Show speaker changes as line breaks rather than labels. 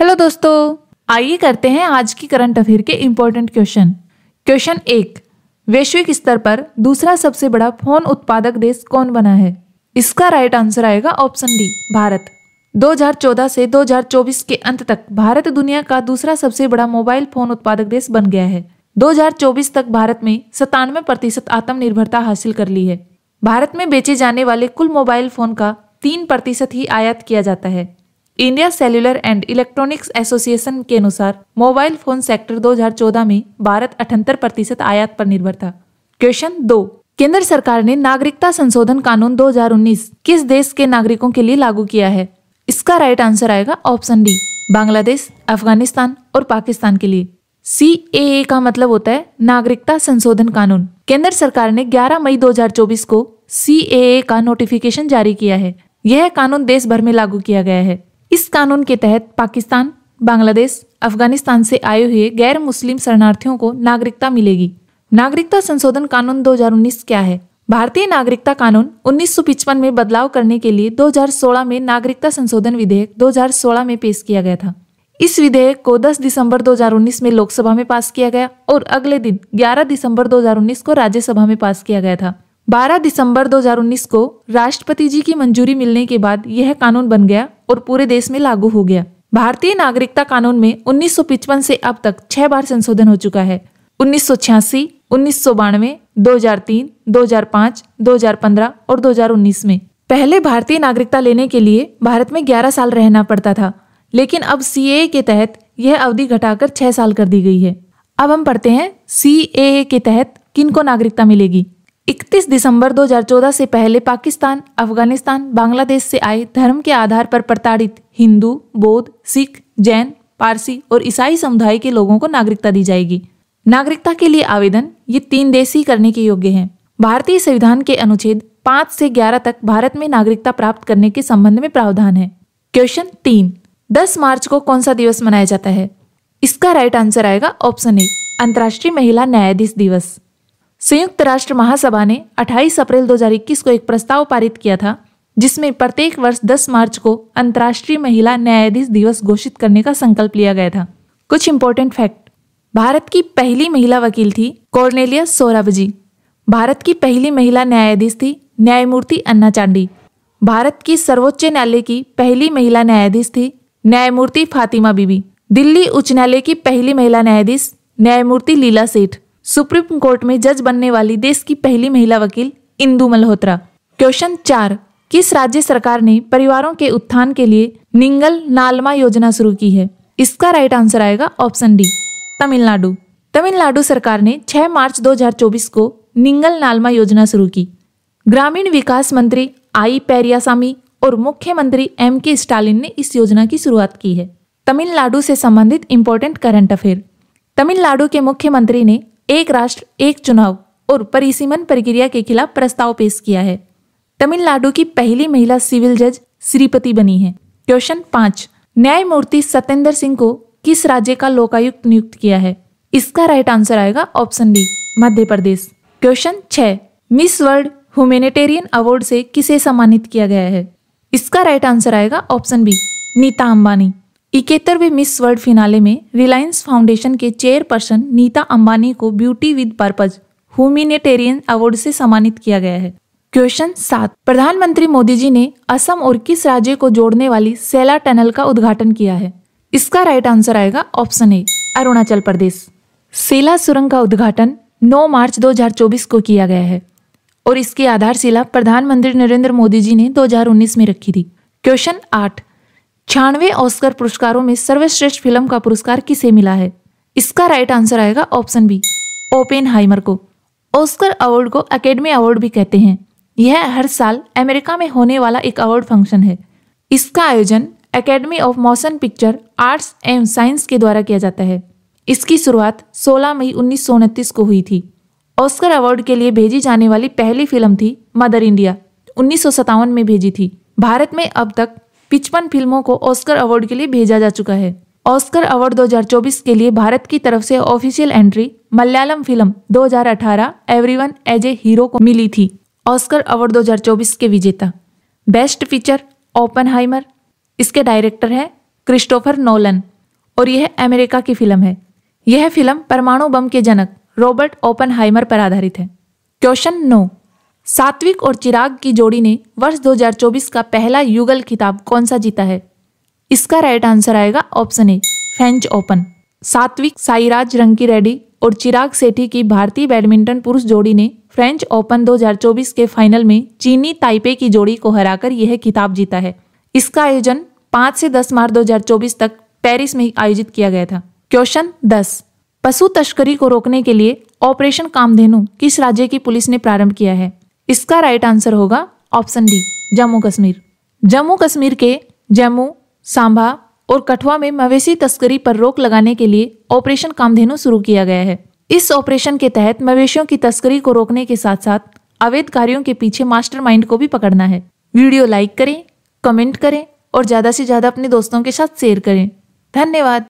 hello दोस्तों आइए करते हैं आज की करंट अफेयर के इम्पोर्टेंट क्वेश्चन क्वेश्चन एक वैश्विक स्तर पर दूसरा सबसे बड़ा फोन उत्पादक देश कौन बना है इसका राइट आंसर आएगा ऑप्शन डी भारत 2014 से 2024 के अंत तक भारत दुनिया का दूसरा सबसे बड़ा मोबाइल फोन उत्पादक देश बन गया है 2024 तक भारत में सतानवे प्रतिशत आत्मनिर्भरता हासिल कर ली है भारत में बेचे जाने वाले कुल मोबाइल फोन का तीन प्रतिशत ही आयात किया जाता है India cellular and electronics association के अनुसार मोबाइल फोन सेक्टर 2014 में भारत अठहत्तर प्रतिशत आयात पर निर्भर था क्वेश्चन दो केंद्र सरकार ने नागरिकता संशोधन कानून 2019 किस देश के नागरिकों के लिए लागू किया है इसका राइट आंसर आएगा ऑप्शन डी बांग्लादेश अफगानिस्तान और पाकिस्तान के लिए सी ए का मतलब होता है नागरिकता संशोधन कानून केंद्र सरकार ने 11 मई 2024 को सी का नोटिफिकेशन जारी किया है यह कानून देश भर में लागू किया गया है इस कानून के तहत पाकिस्तान बांग्लादेश अफगानिस्तान से आए हुए गैर मुस्लिम शरणार्थियों को नागरिकता मिलेगी नागरिकता संशोधन कानून 2019 क्या है भारतीय नागरिकता कानून उन्नीस में बदलाव करने के लिए 2016 में नागरिकता संशोधन विधेयक 2016 में पेश किया गया था इस विधेयक को 10 दिसंबर 2019 में लोकसभा में पास किया गया और अगले दिन 11 दिसंबर 2019 को राज्यसभा में पास किया गया था 12 दिसंबर 2019 को राष्ट्रपति जी की मंजूरी मिलने के बाद यह कानून बन गया और पूरे देश में लागू हो गया भारतीय नागरिकता कानून में उन्नीस से अब तक छह बार संशोधन हो चुका है उन्नीस सौ छियासी उन्नीस सौ बानवे दो हजार तीन दो हजार पाँच दो हजार पंद्रह और दो हजार उन्नीस में पहले भारतीय नागरिकता लेने के लिए भारत में ग्यारह साल रहना पड़ता था लेकिन अब सी के तहत यह अवधि घटाकर छह साल कर दी गई है अब हम पढ़ते हैं सी के तहत किन को नागरिकता मिलेगी 31 दिसंबर 2014 से पहले पाकिस्तान अफगानिस्तान बांग्लादेश से आए धर्म के आधार पर प्रताड़ित हिंदू बौद्ध सिख जैन पारसी और ईसाई समुदाय के लोगों को नागरिकता दी जाएगी नागरिकता के लिए आवेदन ये तीन देश ही करने के योग्य हैं भारतीय संविधान के अनुच्छेद पाँच से ग्यारह तक भारत में नागरिकता प्राप्त करने के संबंध में प्रावधान है क्वेश्चन तीन दस मार्च को कौन सा दिवस मनाया जाता है इसका राइट आंसर आएगा ऑप्शन ए अंतर्राष्ट्रीय महिला न्यायाधीश दिवस संयुक्त राष्ट्र महासभा ने 28 अप्रैल 2021 को एक प्रस्ताव पारित किया था जिसमें प्रत्येक वर्ष 10 मार्च को अंतर्राष्ट्रीय महिला न्यायाधीश दिवस घोषित करने का संकल्प लिया गया था कुछ इंपोर्टेंट फैक्ट भारत की पहली महिला वकील थी कॉर्नेलिया सोराबजी भारत की पहली महिला न्यायाधीश थी न्यायमूर्ति अन्ना चांडी भारत की सर्वोच्च न्यायालय की पहली महिला न्यायाधीश थी न्यायमूर्ति फातिमा बीबी दिल्ली उच्च न्यायालय की पहली महिला न्यायाधीश न्यायमूर्ति लीला सेठ सुप्रीम कोर्ट में जज बनने वाली देश की पहली महिला वकील इंदु मल्होत्रा क्वेश्चन चार किस राज्य सरकार ने परिवारों के उत्थान के लिए निंगल नालमा योजना शुरू की है इसका राइट आंसर आएगा ऑप्शन डी तमिलनाडु तमिलनाडु सरकार ने 6 मार्च 2024 को निंगल नालमा योजना शुरू की ग्रामीण विकास मंत्री आई पेरियासामी और मुख्यमंत्री एम के स्टालिन ने इस योजना की शुरुआत की है तमिलनाडु से संबंधित इंपॉर्टेंट करंट अफेयर तमिलनाडु के मुख्यमंत्री ने एक राष्ट्र एक चुनाव और परिसीमन प्रक्रिया के खिलाफ प्रस्ताव पेश किया है तमिलनाडु की पहली महिला सिविल जज श्रीपति बनी है क्वेश्चन पांच न्यायमूर्ति सत्येंद्र सिंह को किस राज्य का लोकायुक्त नियुक्त किया है इसका राइट आंसर आएगा option D Madhya Pradesh question छह मिस वर्ल्ड ह्यूमेनिटेरियन अवार्ड से किसे सम्मानित किया गया है इसका राइट आंसर आएगा ऑप्शन बी नीता अंबानी इकहत्तरवें मिस वर्ल्ड फिनाले में रिलायंस फाउंडेशन के चेयरपर्सन नीता अंबानी को beauty with purpose humanitarian award से सम्मानित किया गया है क्वेश्चन सात प्रधानमंत्री मोदी जी ने असम और किस राज्य को जोड़ने वाली सेला टनल का उद्घाटन किया है इसका राइट आंसर आएगा ऑप्शन ए अरुणाचल प्रदेश सेला सुरंग का उद्घाटन 9 मार्च 2024 को किया गया है और इसकी आधारशिला प्रधानमंत्री नरेंद्र मोदी जी ने 2019 में रखी थी क्वेश्चन आठ छियानवे ऑस्कर पुरस्कारों में सर्वश्रेष्ठ फिल्म का पुरस्कार किसे मिला है इसका राइट आंसर आएगा ऑप्शन बी ओपेन हाइमर को ऑस्कर अवार्ड को अकेडमी अवार्ड भी कहते हैं यह हर साल अमेरिका में होने वाला एक अवार्ड फंक्शन है इसका आयोजन Academy of Motion Picture Arts and Science के द्वारा किया जाता है इसकी शुरुआत 16 मई उन्नीस को हुई थी ऑस्कर अवार्ड के लिए भेजी जाने वाली पहली फिल्म थी मदर इंडिया उन्नीस में भेजी थी भारत में अब तक पिचपन फिल्मों को ऑस्कर अवार्ड के लिए भेजा जा चुका है ऑस्कर अवार्ड 2024 के लिए भारत की तरफ से official entry Malayalam film 2018 everyone is a hero को मिली थी ऑस्कर अवार्ड 2024 के विजेता बेस्ट फीचर ओपन इसके डायरेक्टर हैं क्रिस्टोफर नोलन और यह अमेरिका की फिल्म है यह फिल्म परमाणु बम के जनक रॉबर्ट ओपन पर आधारित है क्वेश्चन नो सात्विक और चिराग की जोड़ी ने वर्ष 2024 का पहला युगल खिताब कौन सा जीता है इसका राइट आंसर आएगा option A French Open Satwik Sairaj रंकी Reddy और चिराग सेठी की भारतीय बैडमिंटन पुरुष जोड़ी ने फ्रेंच ओपन 2024 के फाइनल में चीनी ताइपे की जोड़ी को हराकर यह खिताब जीता है इसका आयोजन 5 से 10 मार्च 2024 तक पेरिस में आयोजित किया गया था क्वेश्चन 10 पशु तस्करी को रोकने के लिए ऑपरेशन कामधेनु किस राज्य की पुलिस ने प्रारंभ किया है इसका राइट आंसर होगा ऑप्शन डी जम्मू कश्मीर जम्मू कश्मीर के जम्मू सांभा और कठुआ में मवेशी तस्करी पर रोक लगाने के लिए ऑपरेशन कामधेनु शुरू किया गया है इस ऑपरेशन के तहत मवेशियों की तस्करी को रोकने के साथ साथ अवैध कार्यों के पीछे मास्टरमाइंड को भी पकड़ना है वीडियो लाइक करें कमेंट करें और ज़्यादा से ज़्यादा अपने दोस्तों के साथ शेयर करें धन्यवाद